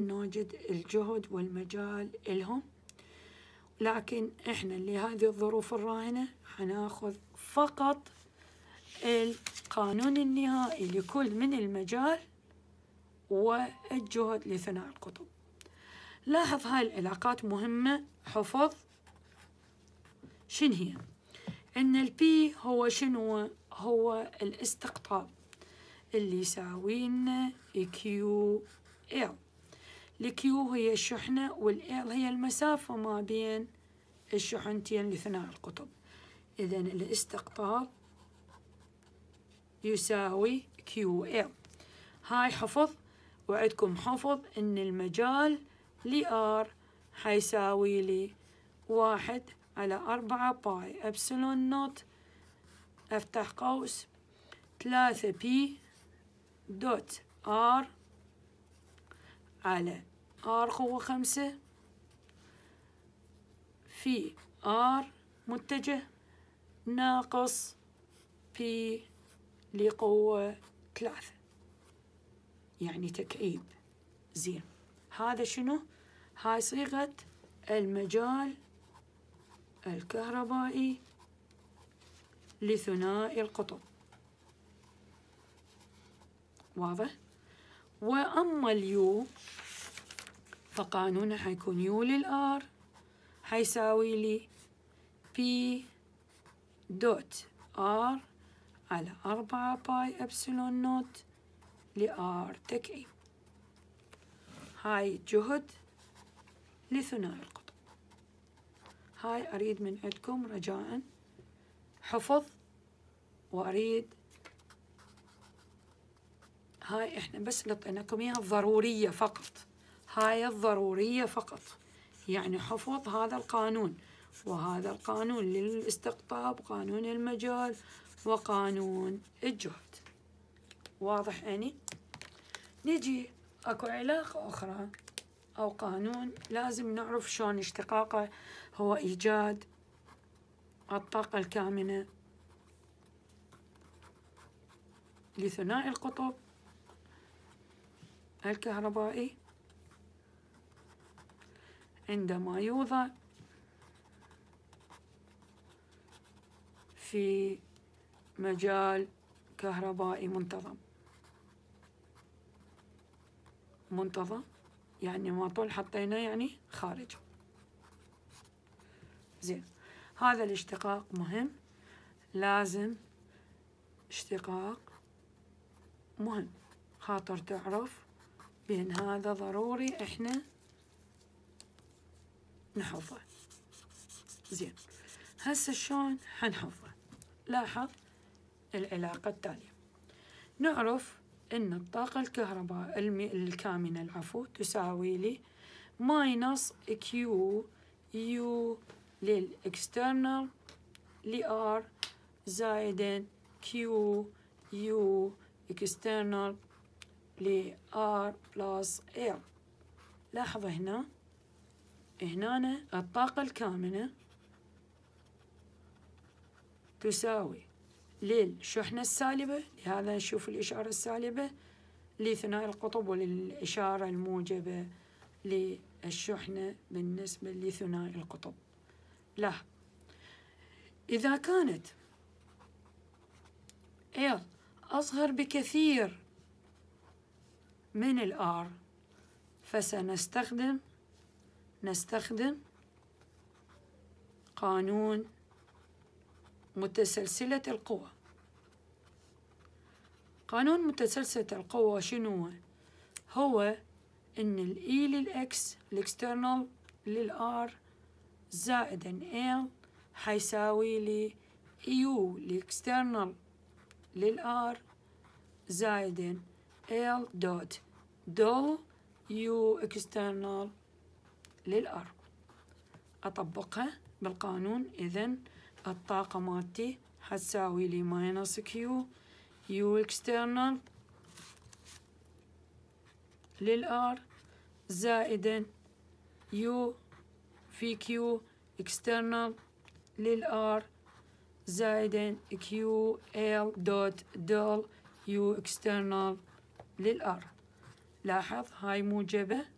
نوجد الجهد والمجال إلهم لكن إحنا لهذه الظروف الراهنة حناخذ فقط القانون النهائي لكل من المجال والجهد لثناء القطب لاحظ هاي العلاقات مهمة حفظ شن هي ان البي هو شنو هو الاستقطاب اللي يساوي لنا كيو e ال الكيو هي الشحنة والال هي المسافة ما بين الشحنتين لثناء القطب إذا الاستقطاب يساوي كيو ال هاي حفظ وعدكم حفظ إن المجال لآر حيساوي لي واحد على أربعة باي أبسلون نوت أفتح قوس ثلاثة بي دوت آر على r قوة خمسة في r متجه ناقص p لقوة ثلاثة يعني تكعيب زين هذا شنو؟ هاي صيغة المجال الكهربائي لثنائي القطب واضح؟ وأما اليو فقانونها حيكون يو للآر حيساوي لي بي دوت آر على أربعة باي أبسلون نوت لآر تك إي هاي جهد لثنائي القطب هاي أريد من عندكم رجاء حفظ وأريد هاي احنا بس اللي اعطيناكم اياها الضروريه فقط هاي الضروريه فقط يعني حفظ هذا القانون وهذا القانون للاستقطاب قانون المجال وقانون الجهد واضح يعني نجي اكو علاقة أخرى أو قانون لازم نعرف شلون اشتقاقه هو إيجاد الطاقة الكامنة لثنائي القطب الكهربائي عندما يوضع في مجال كهربائي منتظم منتظم يعني ما طول حطيناه يعني خارج زين هذا الاشتقاق مهم لازم اشتقاق مهم خاطر تعرف لأن هذا ضروري إحنا نحفظه زين هسه شلون حنحفظه لاحظ العلاقة التالية نعرف أن الطاقة الكهرباء الكامنة العفو تساوي لي ماينس كيو يو للإكسترنال لآر زائدا كيو يو external ل R plus L e. لاحظ هنا هنا الطاقة الكامنة تساوي للشحنة السالبة لهذا نشوف الإشارة السالبة لثنائي القطب وللإشارة الموجبة للشحنة بالنسبة لثنائي القطب لا إذا كانت L أصغر بكثير من الآر فسنستخدم نستخدم قانون متسلسلة القوى قانون متسلسلة القوى شنو هو إن ال E للإكس الإكسترنال للآر زائد إن L حيساوي لي e U الإكسترنال للآر زائد L dot dull U external للأر أطبقها بالقانون إذن الطاقة مالتي حتساوي لي minus Q U external للأر زائدا U في Q external للأر زائدا Q L dot dull U external للأر للأرض لاحظ هاي موجبة